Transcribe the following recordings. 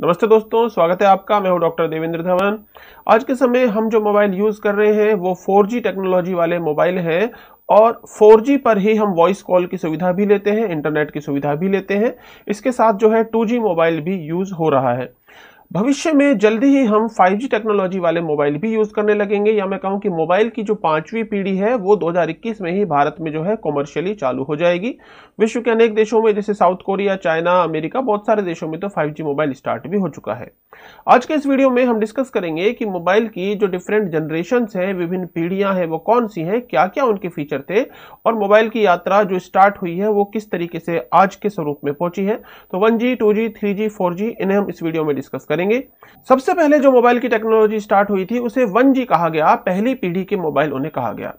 नमस्ते दोस्तों स्वागत है आपका मैं हूं डॉक्टर देवेंद्र धवन आज के समय हम जो मोबाइल यूज़ कर रहे हैं वो 4G टेक्नोलॉजी वाले मोबाइल हैं और 4G पर ही हम वॉइस कॉल की सुविधा भी लेते हैं इंटरनेट की सुविधा भी लेते हैं इसके साथ जो है 2G मोबाइल भी यूज़ हो रहा है भविष्य में जल्दी ही हम 5G टेक्नोलॉजी वाले मोबाइल भी यूज़ करने लगेंगे या मैं कहूं कि मोबाइल की जो पांचवी पीढ़ी है वो 2021 में ही भारत में जो है कॉमर्शियली चालू हो जाएगी विश्व के अनेक देशों में जैसे साउथ कोरिया चाइना अमेरिका बहुत सारे देशों में तो 5G मोबाइल स्टार्ट भी हो चुका है आज के इस वीडियो में हम डिस्कस करेंगे कि मोबाइल की जो डिफरेंट जनरेशन है विभिन्न पीढ़ियां हैं वो कौन सी हैं क्या क्या उनके फीचर थे और मोबाइल की यात्रा जो स्टार्ट हुई है वो किस तरीके से आज के स्वरूप में पहुंची है तो one G two G three G four G इन्हें हम इस वीडियो में डिस्कस करें करेंगे सबसे पहले जो मोबाइल की टेक्नोलॉजी स्टार्ट हुई थी उसे वन जी कहा गया पहली पीढ़ी के मोबाइल उन्हें कहा गया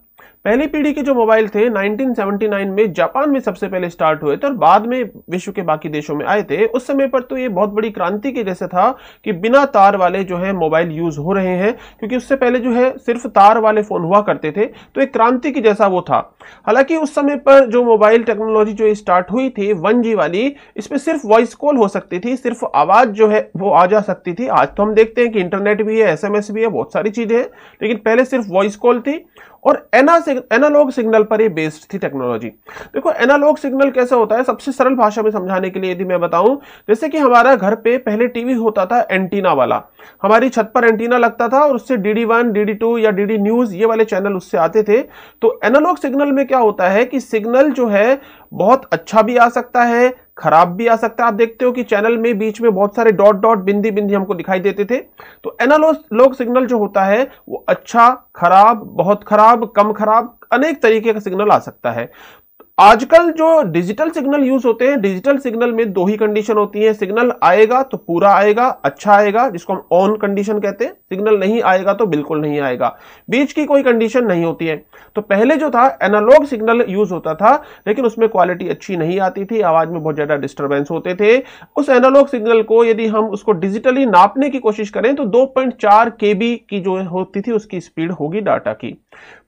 पहली पीढ़ी के जो मोबाइल थे 1979 में जापान में सबसे पहले स्टार्ट हुए थे और बाद में विश्व के बाकी देशों में आए थे उस समय पर तो ये बहुत बड़ी क्रांति के जैसे था कि बिना तार वाले जो है मोबाइल यूज हो रहे हैं क्योंकि उससे पहले जो है सिर्फ तार वाले फोन हुआ करते थे तो एक क्रांति के जैसा वो था हालांकि उस समय पर जो मोबाइल टेक्नोलॉजी जो स्टार्ट हुई थी वन जी वाली इसमें सिर्फ वॉइस कॉल हो सकती थी सिर्फ आवाज जो है वो आ जा सकती थी आज तो हम देखते हैं कि इंटरनेट भी है एस भी है बहुत सारी चीजें हैं लेकिन पहले सिर्फ वॉइस कॉल थी और एना सिग, एनालॉग सिग्नल पर ही बेस्ड थी टेक्नोलॉजी देखो एनालॉग सिग्नल कैसे होता है सबसे सरल भाषा में समझाने के लिए यदि मैं बताऊं जैसे कि हमारा घर पे पहले टीवी होता था एंटीना वाला हमारी छत पर एंटीना लगता था और उससे D D one DD D two या डी डी न्यूज ये वाले चैनल उससे आते थे तो एनालॉग सिग्नल में क्या होता है कि सिग्नल जो है बहुत अच्छा भी आ सकता है खराब भी आ सकता है आप देखते हो कि चैनल में बीच में बहुत सारे डॉट डॉट बिंदी बिंदी हमको दिखाई देते थे तो एनालॉग सिग्नल जो होता है वो अच्छा खराब बहुत खराब कम खराब अनेक तरीके का सिग्नल आ सकता है आजकल जो डिजिटल सिग्नल यूज होते हैं डिजिटल सिग्नल में दो ही कंडीशन होती है सिग्नल आएगा तो पूरा आएगा अच्छा आएगा जिसको हम ऑन कंडीशन कहते हैं सिग्नल नहीं आएगा तो बिल्कुल नहीं आएगा बीच की कोई कंडीशन नहीं होती है तो पहले जो था एनालॉग सिग्नल यूज होता था लेकिन उसमें क्वालिटी अच्छी नहीं आती थी आवाज में बहुत ज्यादा डिस्टर्बेंस होते थे उस एनालॉग सिग्नल को यदि हम उसको डिजिटली नापने की कोशिश करें तो दो पॉइंट की जो होती थी उसकी स्पीड होगी डाटा की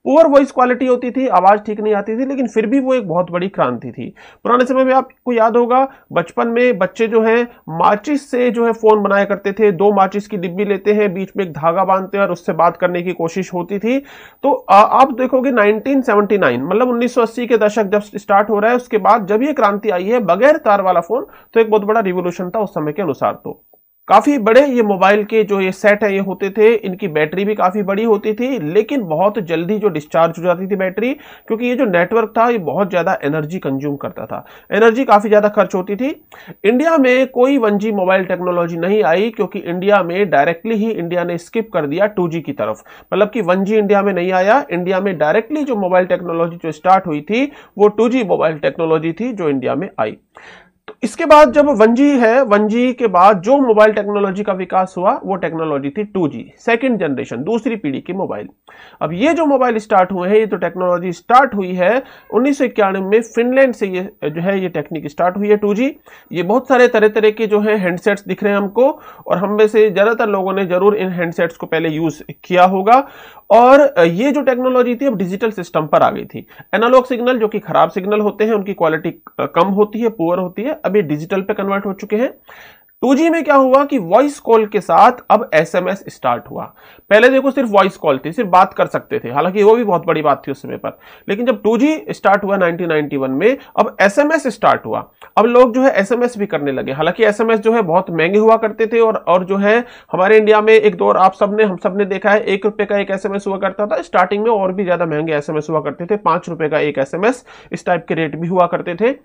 पुअर वॉइस क्वालिटी होती थी आवाज़ ठीक नहीं आती थी लेकिन फिर भी वो एक बहुत बड़ी क्रांति थी पुराने समय में आपको याद होगा बचपन में बच्चे जो हैं माचिस से जो है फ़ोन बनाया करते थे दो माचिस की डिब्बी लेते हैं बीच में एक धागा बांधते हैं और उससे बात करने की कोशिश होती थी तो आप देखोगे 1979 मतलब 1980 के दशक जब स्टार्ट हो रहा है उसके बाद जब ये क्रांति आई है बगैर तार वाला फ़ोन तो एक बहुत बड़ा रिवोल्यूशन था उस समय के अनुसार तो काफ़ी बड़े ये मोबाइल के जो ये सेट है ये होते थे इनकी बैटरी भी काफ़ी बड़ी होती थी लेकिन बहुत जल्दी जो डिस्चार्ज हो जाती थी बैटरी क्योंकि ये जो नेटवर्क था ये बहुत ज़्यादा एनर्जी कंज्यूम करता था एनर्जी काफ़ी ज़्यादा खर्च होती थी इंडिया में कोई वन मोबाइल टेक्नोलॉजी नहीं आई क्योंकि इंडिया में डायरेक्टली ही इंडिया ने स्किप कर दिया टू की तरफ मतलब कि वन इंडिया में नहीं आया इंडिया में डायरेक्टली जो मोबाइल टेक्नोलॉजी जो स्टार्ट हुई थी वो टू मोबाइल टेक्नोलॉजी थी जो इंडिया में आई इसके बाद जब वन जी है वन जी के बाद जो मोबाइल टेक्नोलॉजी का विकास हुआ वो टेक्नोलॉजी थी टू जी सेकेंड जनरेशन दूसरी पीढ़ी के मोबाइल अब ये जो मोबाइल स्टार्ट हुए हैं ये तो टेक्नोलॉजी स्टार्ट हुई है उन्नीस में फिनलैंड से ये जो है ये टेक्निक स्टार्ट हुई है टू ये बहुत सारे तरह तरह के जो है हैंडसेट्स दिख रहे हैं हमको और हम में से ज़्यादातर लोगों ने ज़रूर इन हैंडसेट्स को पहले यूज़ किया होगा और ये जो टेक्नोलॉजी थी अब डिजिटल सिस्टम पर आ गई थी एनालॉग सिग्नल जो कि खराब सिग्नल होते हैं उनकी क्वालिटी कम होती है पुअर होती है अब ये डिजिटल पे कन्वर्ट हो चुके हैं जी में क्या हुआ कि वॉइस कॉल के साथ अब एसएमएस स्टार्ट हुआ पहले देखो सिर्फ वॉइस कॉल थी सिर्फ बात कर सकते थे हालांकि वो भी बहुत बड़ी बात थी उस समय पर लेकिन जब टू स्टार्ट हुआ 1991 में अब एसएमएस स्टार्ट हुआ अब लोग जो है एसएमएस भी करने लगे हालांकि एसएमएस जो है बहुत महंगे हुआ करते थे और और जो है हमारे इंडिया में एक दौर आप सबने हम सब ने देखा है एक रुपये का एक एस हुआ करता था स्टार्टिंग में और भी ज़्यादा महंगे एस हुआ करते थे पांच रुपए का एक एस इस टाइप के रेट भी हुआ करते थे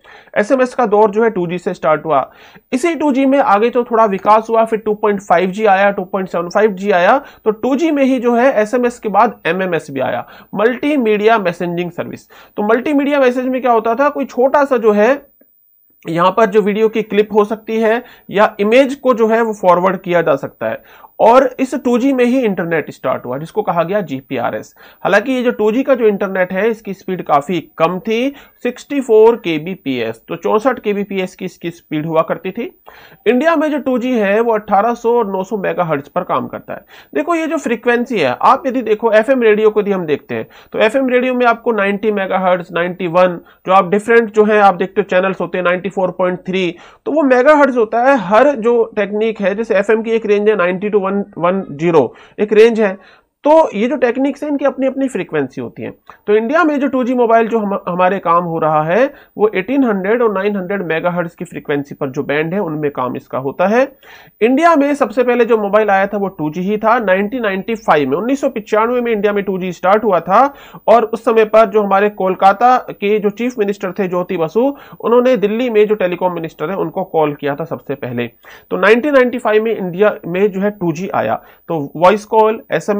एस का दौर जो है टू से स्टार्ट हुआ इसी टू में आगे आगे तो थोड़ा विकास हुआ फिर 2.5G आया 2.75G आया तो 2G में ही जो है एसएमएस के बाद एमएमएस भी आया मल्टीमीडिया मैसेजिंग सर्विस तो मल्टीमीडिया मैसेज में क्या होता था कोई छोटा सा जो है यहां पर जो वीडियो की क्लिप हो सकती है या इमेज को जो है वो फॉरवर्ड किया जा सकता है और इस 2G में ही इंटरनेट स्टार्ट हुआ जिसको कहा गया जीपीआरएस हालांकि ये जो 2G का जो इंटरनेट है इसकी स्पीड काफी कम थी 64 kbps तो चौसठ kbps की इसकी स्पीड हुआ करती थी इंडिया में जो 2G है वो 1800-900 मेगाहर्ट्ज पर काम करता है देखो ये जो फ्रीक्वेंसी है आप यदि देखो एफएम रेडियो को यदि हम देखते हैं तो एफ रेडियो में आपको नाइनटी मेगा 91 जो आप डिफरेंट जो है आप देखते हो चैनल्स होते हैं नाइनटी तो वो मेगा होता है हर जो टेक्निक है जैसे एफ की एक रेंज है ninety two one one zero एक रेंज है तो ये जो टेक्निक्स हैं इनकी अपनी अपनी फ्रीक्वेंसी होती है तो इंडिया में जो टू मोबाइल जो हम हमारे काम हो रहा है वो 1800 और 900 हंड्रेड मेगाहर्ट्ज की फ्रीक्वेंसी पर जो बैंड है उनमें काम इसका होता है इंडिया में सबसे पहले जो मोबाइल आया था वो टू ही था 1995 में उन्नीस में इंडिया में टू स्टार्ट हुआ था और उस समय पर जो हमारे कोलकाता के जो चीफ मिनिस्टर थे ज्योति बसु उन्होंने दिल्ली में जो टेलीकॉम मिनिस्टर है उनको कॉल किया था सबसे पहले तो नाइनटीन में इंडिया में जो है टू आया तो वॉइस कॉल एस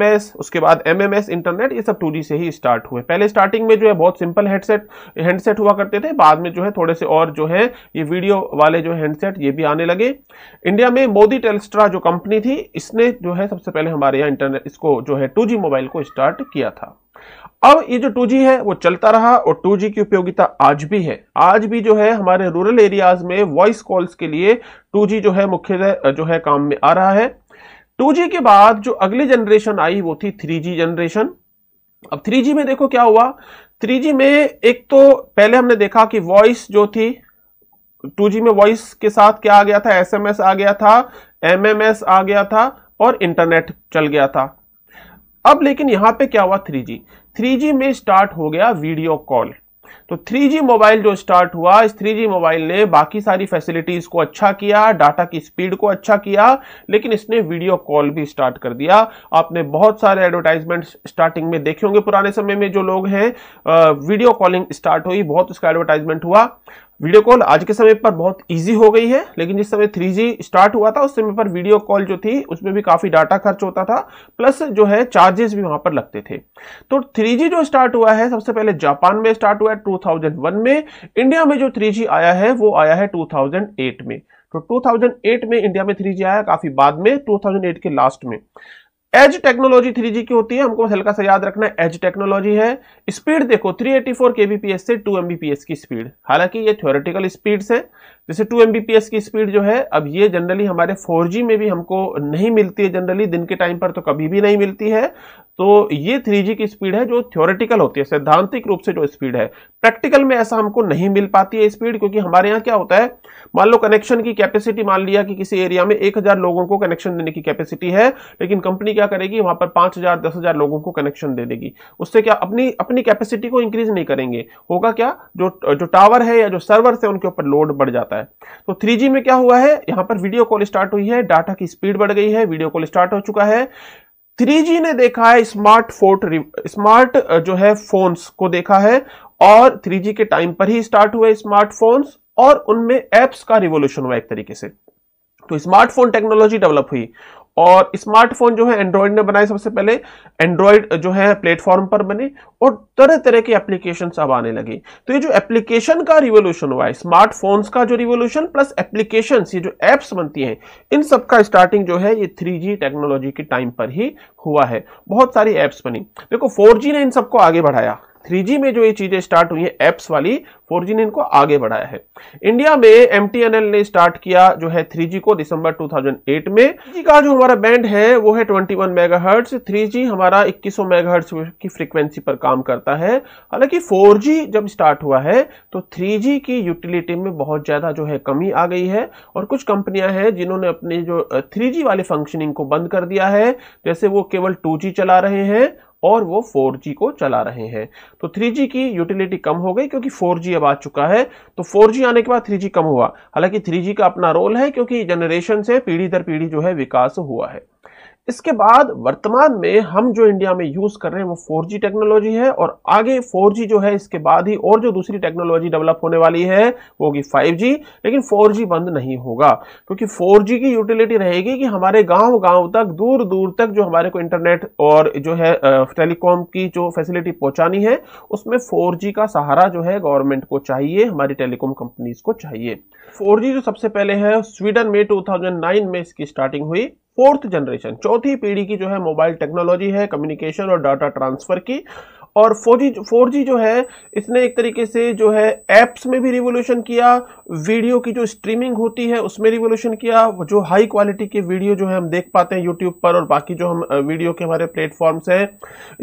उसके बाद एमएमएस इंटरनेट ये सब टू से ही स्टार्ट हुए पहले स्टार्टिंग में जो है बहुत सिंपल हैंडसेट हैंडसेट हुआ करते थे बाद में जो है थोड़े से और जो है ये वीडियो वाले जो हैंडसेट ये भी आने लगे इंडिया में मोदी टेलस्ट्रा जो कंपनी थी इसने जो है सबसे पहले हमारे यहाँ इंटरनेट इसको जो है टू मोबाइल को स्टार्ट किया था अब ये जो 2G है वो चलता रहा और 2G की उपयोगिता आज भी है आज भी जो है हमारे रूरल एरियाज में वॉइस कॉल्स के लिए 2G जो है मुख्य जो है काम में आ रहा है जी के बाद जो अगली जनरेशन आई वो थी जी जनरेशन अब जी में देखो क्या हुआ जी में एक तो पहले हमने देखा कि वॉइस जो थी 2G में वॉइस के साथ क्या आ गया था एसएमएस आ गया था एमएमएस आ गया था और इंटरनेट चल गया था अब लेकिन यहां पे क्या हुआ 3G 3G में स्टार्ट हो गया वीडियो कॉल तो 3G मोबाइल जो स्टार्ट हुआ इस 3G मोबाइल ने बाकी सारी फैसिलिटीज को अच्छा किया डाटा की स्पीड को अच्छा किया लेकिन इसने वीडियो कॉल भी स्टार्ट कर दिया आपने बहुत सारे एडवर्टाइजमेंट स्टार्टिंग में देखे होंगे पुराने समय में जो लोग हैं वीडियो कॉलिंग स्टार्ट हुई बहुत उसका एडवर्टाइजमेंट हुआ वीडियो कॉल आज के समय पर बहुत इजी हो गई है लेकिन जिस समय 3G स्टार्ट हुआ था उस समय पर वीडियो कॉल जो थी उसमें भी काफ़ी डाटा खर्च होता था प्लस जो है चार्जेस भी वहां पर लगते थे तो 3G जो स्टार्ट हुआ है सबसे पहले जापान में स्टार्ट हुआ है 2001 में इंडिया में जो 3G आया है वो आया है 2008 में तो 2008 में इंडिया में 3G आया काफ़ी बाद में 2008 के लास्ट में एज टेक्नोलॉजी जी की होती है हमको हल्का सा याद रखना एज टेक्नोलॉजी है स्पीड देखो 384 बीपीएस से 2 एमबीपीएस की स्पीड हालांकि ये थ्योरेटिकल स्पीड्स हैं जैसे 2 एम की स्पीड जो है अब ये जनरली हमारे 4G में भी हमको नहीं मिलती है जनरली दिन के टाइम पर तो कभी भी नहीं मिलती है तो ये 3G की स्पीड है जो थ्योरेटिकल होती है सैद्धांतिक रूप से जो स्पीड है प्रैक्टिकल में ऐसा हमको नहीं मिल पाती है स्पीड क्योंकि हमारे यहाँ क्या होता है मान लो कनेक्शन की कैपेसिटी मान लिया कि किसी एरिया में एक लोगों को कनेक्शन देने की कैपेसिटी है लेकिन कंपनी क्या करेगी वहां पर 5000 हजार लोगों को कनेक्शन दे देगी उससे क्या अपनी अपनी कैपेसिटी को इंक्रीज नहीं करेंगे होगा क्या जो जो टावर है या जो सर्वर है उनके ऊपर लोड बढ़ जाता है जाता है तो थ्री में क्या हुआ है यहां पर वीडियो कॉल स्टार्ट हुई है डाटा की स्पीड बढ़ गई है वीडियो कॉल स्टार्ट हो चुका है 3G ने देखा है स्मार्ट फोर्ट स्मार्ट जो है फोन्स को देखा है और 3G के टाइम पर ही स्टार्ट हुए स्मार्टफोन्स और उनमें एप्स का रिवोल्यूशन हुआ एक तरीके से तो स्मार्टफोन टेक्नोलॉजी डेवलप हुई और स्मार्टफोन जो है एंड्रॉयड ने बनाए सबसे पहले एंड्रॉयड जो है प्लेटफॉर्म पर बने और तरह तरह के एप्लीकेशन अब आने लगे तो ये जो एप्लीकेशन का रिवोल्यूशन हुआ है स्मार्टफोन्स का जो रिवोल्यूशन प्लस एप्लीकेशन ये जो एप्स बनती हैं इन सब का स्टार्टिंग जो है ये थ्री टेक्नोलॉजी के टाइम पर ही हुआ है बहुत सारी एप्स बनी देखो फोर ने इन सबको आगे बढ़ाया 3G में जो ये चीज़ें स्टार्ट हुई है एप्स वाली 4G ने इनको आगे बढ़ाया है इंडिया में एम ने स्टार्ट किया जो है 3G को दिसंबर 2008 में जी का जो हमारा बैंड है वो है 21 वन मेगाहर्ट्स 3G हमारा 2100 मेगाहर्ट्स की फ्रीक्वेंसी पर काम करता है हालांकि 4G जब स्टार्ट हुआ है तो 3G की यूटिलिटी में बहुत ज़्यादा जो है कमी आ गई है और कुछ कंपनियां हैं जिन्होंने अपने जो थ्री वाले फंक्शनिंग को बंद कर दिया है जैसे वो केवल टू चला रहे हैं और वो फोर को चला रहे हैं तो थ्री की यूटिलिटी कम हो गई क्योंकि फोर अब आ चुका है तो फोर आने के बाद थ्री कम हुआ हालांकि थ्री का अपना रोल है क्योंकि जनरेशन से पीढ़ी दर पीढ़ी जो है विकास हुआ है इसके बाद वर्तमान में हम जो इंडिया में यूज कर रहे हैं वो 4G टेक्नोलॉजी है और आगे 4G जो है इसके बाद ही और जो दूसरी टेक्नोलॉजी डेवलप होने वाली है वो होगी 5G लेकिन 4G बंद नहीं होगा क्योंकि 4G की यूटिलिटी रहेगी कि हमारे गांव गांव तक दूर दूर तक जो हमारे को इंटरनेट और जो है टेलीकॉम की जो फैसिलिटी पहुंचानी है उसमें फोर का सहारा जो है गवर्नमेंट को चाहिए हमारी टेलीकॉम कंपनीज को चाहिए फोर जो सबसे पहले है स्वीडन में टू में इसकी स्टार्टिंग हुई फोर्थ जनरेशन चौथी पीढ़ी की जो है मोबाइल टेक्नोलॉजी है कम्युनिकेशन और डाटा ट्रांसफर की और फोर जी जो है इसने एक तरीके से जो है एप्स में भी रिवोल्यूशन किया वीडियो की जो स्ट्रीमिंग होती है उसमें रिवोल्यूशन किया जो हाई क्वालिटी के वीडियो जो है हम देख पाते हैं यूट्यूब पर और बाकी जो हम वीडियो के हमारे प्लेटफॉर्म्स हैं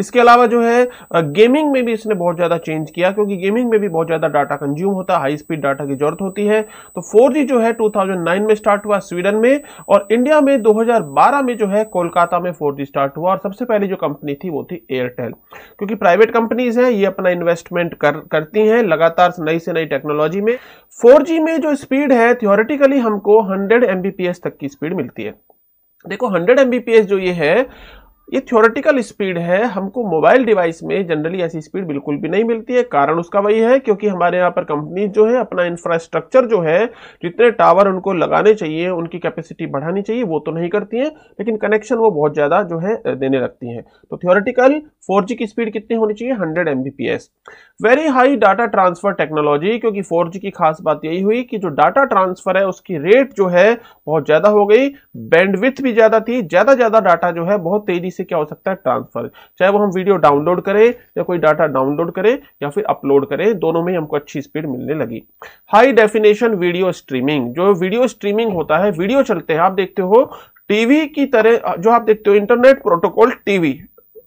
इसके अलावा जो है गेमिंग में भी इसने बहुत ज़्यादा चेंज किया क्योंकि गेमिंग में भी बहुत ज़्यादा डाटा कंज्यूम होता है हाई स्पीड डाटा की जरूरत होती है तो फोर जो है टू में स्टार्ट हुआ स्वीडन में और इंडिया में दो में जो है कोलकाता में फोर स्टार्ट हुआ और सबसे पहले जो कंपनी थी वो थी एयरटेल क्योंकि प्राइवेट प्राइवेट कंपनीज हैं ये अपना इन्वेस्टमेंट कर करती हैं लगातार नई से नई टेक्नोलॉजी में 4G में जो स्पीड है थियोरेटिकली हमको 100 एमबीपीएस तक की स्पीड मिलती है देखो 100 एमबीपीएस जो ये है ये थ्योरेटिकल स्पीड है हमको मोबाइल डिवाइस में जनरली ऐसी स्पीड बिल्कुल भी नहीं मिलती है कारण उसका वही है क्योंकि हमारे यहाँ पर कंपनी जो है अपना इंफ्रास्ट्रक्चर जो है जितने टावर उनको लगाने चाहिए उनकी कैपेसिटी बढ़ानी चाहिए वो तो नहीं करती है लेकिन कनेक्शन वो बहुत ज़्यादा जो है देने लगती है तो थ्योरेटिकल फोर की स्पीड कितनी होनी चाहिए hundred M very high data transfer technology क्योंकि फोर की खास बात यही हुई कि जो डाटा ट्रांसफर है उसकी रेट जो है बहुत ज़्यादा हो गई बैंडविथ भी ज़्यादा थी ज़्यादा ज़्यादा डाटा जो है बहुत तेजी से से क्या हो सकता है ट्रांसफर चाहे वो हम वीडियो डाउनलोड करें या कोई डाटा डाउनलोड करें या फिर अपलोड करें दोनों में हमको अच्छी स्पीड मिलने लगी हाई डेफिनेशन वीडियो स्ट्रीमिंग जो वीडियो स्ट्रीमिंग होता है वीडियो चलते हैं आप देखते हो टीवी की तरह जो आप देखते हो इंटरनेट प्रोटोकॉल टीवी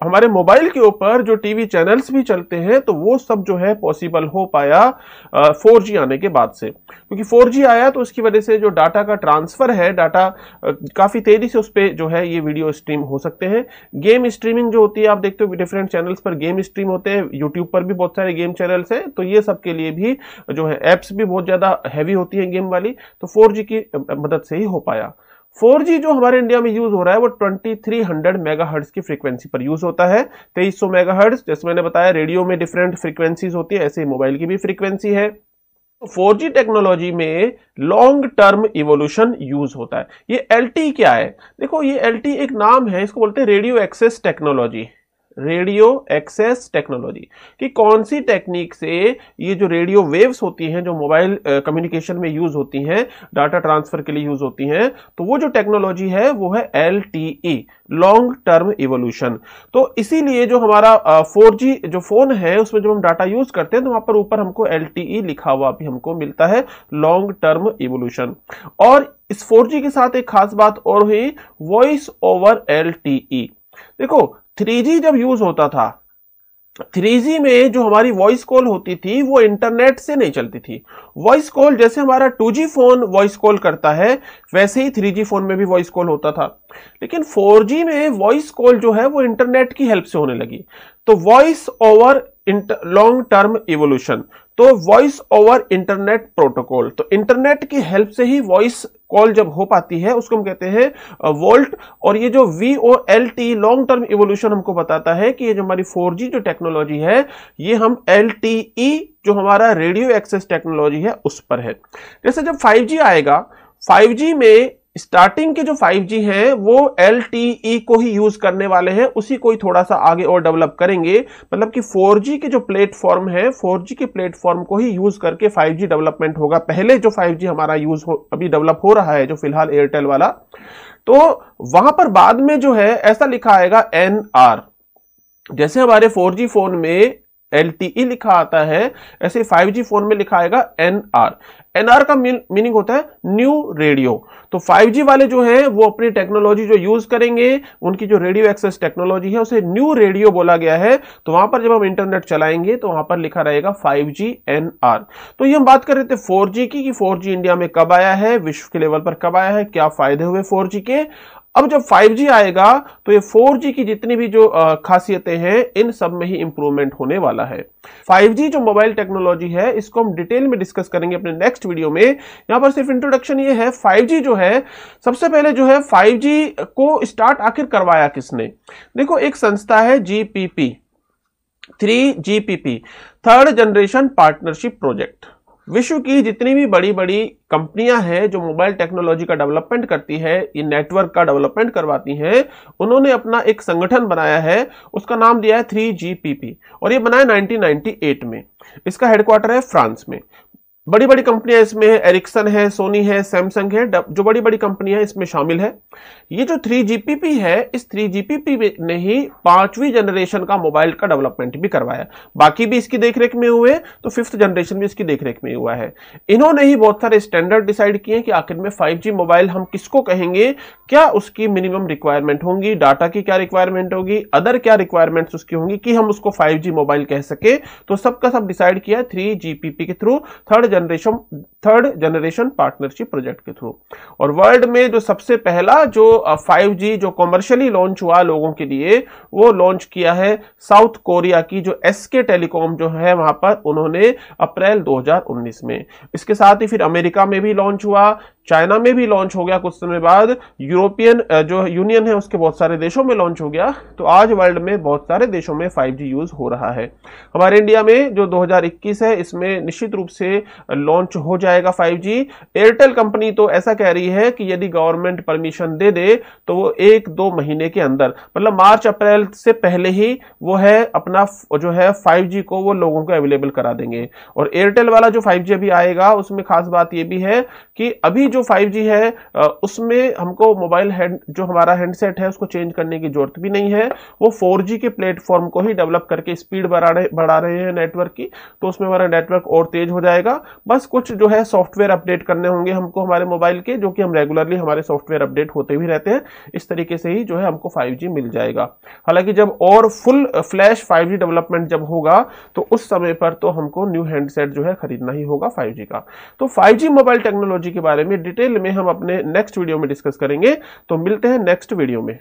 हमारे मोबाइल के ऊपर जो टीवी चैनल्स भी चलते हैं तो वो सब जो है पॉसिबल हो पाया फोर जी आने के बाद से क्योंकि फोर जी आया तो उसकी वजह से जो डाटा का ट्रांसफर है डाटा काफ़ी तेज़ी से उस पर जो है ये वीडियो स्ट्रीम हो सकते हैं गेम स्ट्रीमिंग जो होती है आप देखते हो डिफरेंट चैनल्स पर गेम स्ट्रीम होते हैं यूट्यूब पर भी बहुत सारे गेम चैनल्स हैं तो ये सब के लिए भी जो है ऐप्स भी बहुत ज़्यादा हैवी होती है गेम वाली तो फोर की मदद से ही हो पाया जी जो हमारे इंडिया में यूज हो रहा है वो 2300 मेगाहर्ट्ज की फ्रीक्वेंसी पर यूज होता है 2300 मेगाहर्ट्ज जैसे मैंने बताया रेडियो में डिफरेंट फ्रीक्वेंसीज होती है ऐसे ही मोबाइल की भी फ्रीक्वेंसी है 4G टेक्नोलॉजी में लॉन्ग टर्म इवोल्यूशन यूज होता है ये LTE क्या है देखो ये LTE एक नाम है इसको बोलते हैं radio access technology radio access technology कि कौन सी टेक्निक से ये जो रेडियो वेव्स होती हैं जो मोबाइल कम्युनिकेशन में यूज होती हैं डाटा ट्रांसफर के लिए यूज होती हैं तो वो जो टेक्नोलॉजी है वो है एल लॉन्ग टर्म इवोल्यूशन तो इसीलिए जो हमारा फोर जी जो फोन है उसमें जब हम डाटा यूज करते हैं तो वहां पर ऊपर हमको एल लिखा हुआ भी हमको मिलता है लॉन्ग टर्म इवोल्यूशन और इस 4G के साथ एक खास बात और हुई वॉइस ओवर एल देखो थ्री जब यूज होता था थ्री में जो हमारी वॉइस कॉल होती थी वो इंटरनेट से नहीं चलती थी वॉइस कॉल जैसे हमारा 2G फोन वॉइस कॉल करता है वैसे ही 3G फोन में भी वॉइस कॉल होता था लेकिन 4G में वॉइस कॉल जो है वो इंटरनेट की हेल्प से होने लगी तो voice over long term evolution तो वॉइस ओवर इंटरनेट प्रोटोकॉल तो इंटरनेट की हेल्प से ही वॉइस कॉल जब हो पाती है उसको हम कहते हैं वोल्ट uh, और ये जो V O L T long term evolution हमको बताता है कि ये जो हमारी 4G जो टेक्नोलॉजी है ये हम एल टी ई जो हमारा रेडियो एक्सेस टेक्नोलॉजी है उस पर है जैसे जब 5G आएगा 5G में स्टार्टिंग के जो 5G है वो एल e को ही यूज करने वाले हैं उसी को ही थोड़ा सा आगे और डेवलप करेंगे मतलब कि 4G के जो प्लेटफॉर्म है 4G के प्लेटफॉर्म को ही यूज करके 5G डेवलपमेंट होगा पहले जो 5G हमारा यूज हो, अभी डेवलप हो रहा है जो फिलहाल एयरटेल वाला तो वहां पर बाद में जो है ऐसा लिखा आएगा एन जैसे हमारे 4G फोन में एल e लिखा आता है ऐसे 5G फोन में लिखा आएगा एन आर एन आर का मीनिंग होता है न्यू रेडियो तो 5G वाले जो हैं वो अपनी टेक्नोलॉजी जो यूज करेंगे उनकी जो रेडियो एक्सेस टेक्नोलॉजी है उसे न्यू रेडियो बोला गया है तो वहां पर जब हम इंटरनेट चलाएंगे तो वहां पर लिखा रहेगा 5G जी तो ये हम बात कर रहे थे 4G की कि 4G इंडिया में कब आया है विश्व के लेवल पर कब आया है क्या फायदे हुए 4G के अब जब 5G आएगा तो ये 4G की जितनी भी जो खासियतें हैं इन सब में ही इंप्रूवमेंट होने वाला है 5G जो मोबाइल टेक्नोलॉजी है इसको हम डिटेल में डिस्कस करेंगे अपने नेक्स्ट वीडियो में यहां पर सिर्फ इंट्रोडक्शन ये है 5G जो है सबसे पहले जो है 5G को स्टार्ट आखिर करवाया किसने देखो एक संस्था है GPP three GPP third generation partnership project विश्व की जितनी भी बड़ी बड़ी कंपनियां हैं जो मोबाइल टेक्नोलॉजी का डेवलपमेंट करती है ये नेटवर्क का डेवलपमेंट करवाती हैं उन्होंने अपना एक संगठन बनाया है उसका नाम दिया है थ्री और ये बनाया 1998 में इसका हेडक्वार्टर है फ्रांस में बड़ी बड़ी कंपनियां इसमें है एरिक्सन है सोनी है सैमसंग है जो बड़ी बड़ी कंपनियां इसमें शामिल है ये जो थ्री जीपीपी है इस थ्री जीपीपी ने ही पांचवी जनरेशन का मोबाइल का डेवलपमेंट भी करवाया बाकी भी इसकी देखरेख में हुए तो फिफ्थ जनरेशन भी इसकी देखरेख में हुआ है इन्होंने ही बहुत सारे स्टैंडर्ड डिसाइड किए कि आखिर में फाइव मोबाइल हम किसको कहेंगे क्या उसकी मिनिमम रिक्वायरमेंट होंगी डाटा की क्या रिक्वायरमेंट होगी अदर क्या रिक्वायरमेंट उसकी होंगी कि हम उसको फाइव मोबाइल कह सके तो सबका सब डिसाइड किया थ्री के through third generation third generation partnership project के थ्रू और वर्ल्ड में जो सबसे पहला जो 5G जो कॉमर्शियली लॉन्च हुआ लोगों के लिए वो लॉन्च किया है साउथ कोरिया की जो एस के टेलीकॉम जो है वहां पर उन्होंने अप्रैल 2019 में इसके साथ ही फिर अमेरिका में भी लॉन्च हुआ चाइना में भी लॉन्च हो गया कुछ समय बाद यूरोपियन जो यूनियन है उसके बहुत सारे देशों में लॉन्च हो गया तो आज वर्ल्ड में बहुत सारे देशों में 5G यूज हो रहा है हमारे इंडिया में जो 2021 है इसमें निश्चित रूप से लॉन्च हो जाएगा 5G एयरटेल कंपनी तो ऐसा कह रही है कि यदि गवर्नमेंट परमिशन दे दे तो वो एक दो महीने के अंदर मतलब मार्च अप्रैल से पहले ही वो है अपना जो है फाइव को वो लोगों को अवेलेबल करा देंगे और एयरटेल वाला जो फाइव अभी आएगा उसमें खास बात यह भी है कि अभी जो 5G है उसमें हमको मोबाइल हैंड जो हमारा हैंडसेट है उसको चेंज करने की जरूरत भी नहीं है वो 4G के प्लेटफॉर्म को ही डेवलप करके स्पीड बढ़ा रहे हैं नेटवर्क की तो उसमें हमारा नेटवर्क और तेज हो जाएगा बस कुछ जो है सॉफ्टवेयर अपडेट करने होंगे हमको हमारे मोबाइल के जो कि हम रेगुलरली हमारे सॉफ्टवेयर अपडेट होते भी रहते हैं इस तरीके से ही जो है हमको फाइव मिल जाएगा हालांकि जब और फुल फ्लैश फाइव डेवलपमेंट जब होगा तो उस समय पर तो हमको न्यू हैंडसेट जो है खरीदना ही होगा फाइव का तो फाइव मोबाइल टेक्नोलॉजी के बारे में डिटेल में हम अपने नेक्स्ट वीडियो में डिस्कस करेंगे तो मिलते हैं नेक्स्ट वीडियो में